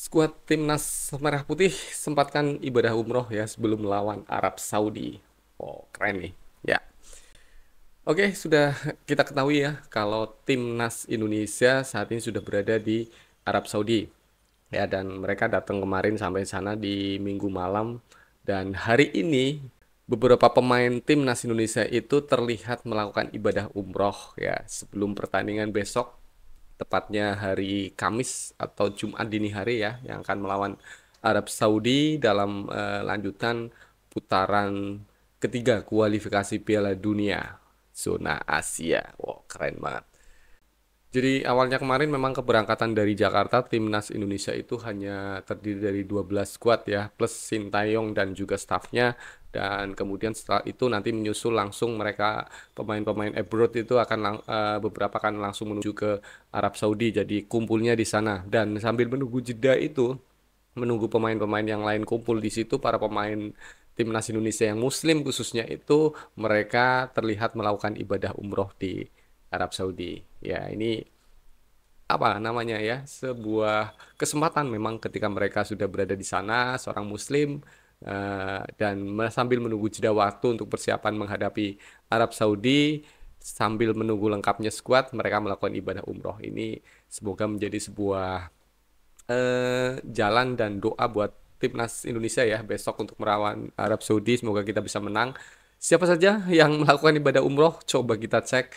Skuad timnas merah putih sempatkan ibadah umroh ya sebelum melawan Arab Saudi. Oh, keren nih. Ya. Oke, sudah kita ketahui ya kalau timnas Indonesia saat ini sudah berada di Arab Saudi. Ya, dan mereka datang kemarin sampai sana di minggu malam dan hari ini beberapa pemain timnas Indonesia itu terlihat melakukan ibadah umroh ya sebelum pertandingan besok tepatnya hari Kamis atau Jumat dini hari ya yang akan melawan Arab Saudi dalam uh, lanjutan putaran ketiga kualifikasi Piala Dunia zona Asia. Wow, keren banget. Jadi awalnya kemarin memang keberangkatan dari Jakarta timnas Indonesia itu hanya terdiri dari 12 skuad ya plus Sintayong dan juga staffnya dan kemudian setelah itu nanti menyusul langsung mereka pemain-pemain abroad itu akan lang, eh, beberapa akan langsung menuju ke Arab Saudi jadi kumpulnya di sana dan sambil menunggu jeda itu menunggu pemain-pemain yang lain kumpul di situ para pemain timnas Indonesia yang muslim khususnya itu mereka terlihat melakukan ibadah umroh di Arab Saudi. Ya, ini apa namanya ya, sebuah kesempatan memang ketika mereka sudah berada di sana seorang muslim uh, dan sambil menunggu jeda waktu untuk persiapan menghadapi Arab Saudi sambil menunggu lengkapnya skuad mereka melakukan ibadah umroh ini semoga menjadi sebuah uh, jalan dan doa buat timnas Indonesia ya besok untuk merawan Arab Saudi semoga kita bisa menang siapa saja yang melakukan ibadah umroh coba kita cek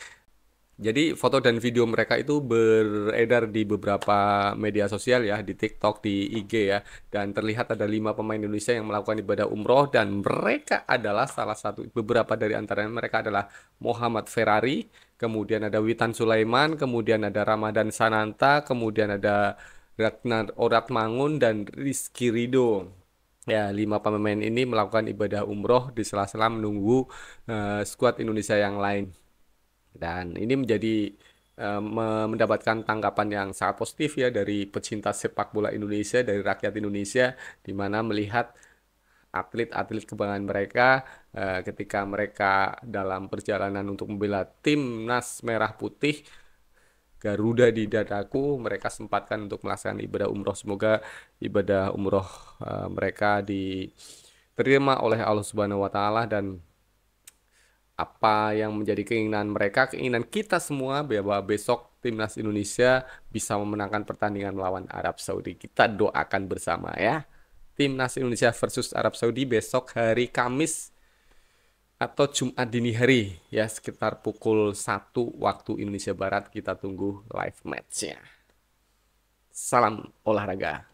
jadi foto dan video mereka itu beredar di beberapa media sosial ya, di TikTok, di IG ya. Dan terlihat ada lima pemain Indonesia yang melakukan ibadah umroh dan mereka adalah salah satu beberapa dari antaranya mereka adalah Muhammad Ferrari, kemudian ada Witan Sulaiman, kemudian ada Ramadan Sananta, kemudian ada Ragnar Mangun dan Rizky Rido. Ya, lima pemain ini melakukan ibadah umroh di sela-sela menunggu uh, skuad Indonesia yang lain. Dan ini menjadi eh, mendapatkan tanggapan yang sangat positif ya dari pecinta sepak bola Indonesia, dari rakyat Indonesia, di mana melihat atlet-atlet kebanggaan mereka eh, ketika mereka dalam perjalanan untuk membela timnas merah putih Garuda di dadaku mereka sempatkan untuk melaksanakan ibadah umroh semoga ibadah umroh eh, mereka diterima oleh Allah Subhanahu wa taala dan apa yang menjadi keinginan mereka, keinginan kita semua bahwa besok timnas Indonesia bisa memenangkan pertandingan melawan Arab Saudi. Kita doakan bersama ya. Timnas Indonesia versus Arab Saudi besok hari Kamis atau Jumat dini hari ya sekitar pukul satu waktu Indonesia Barat kita tunggu live matchnya. Salam olahraga.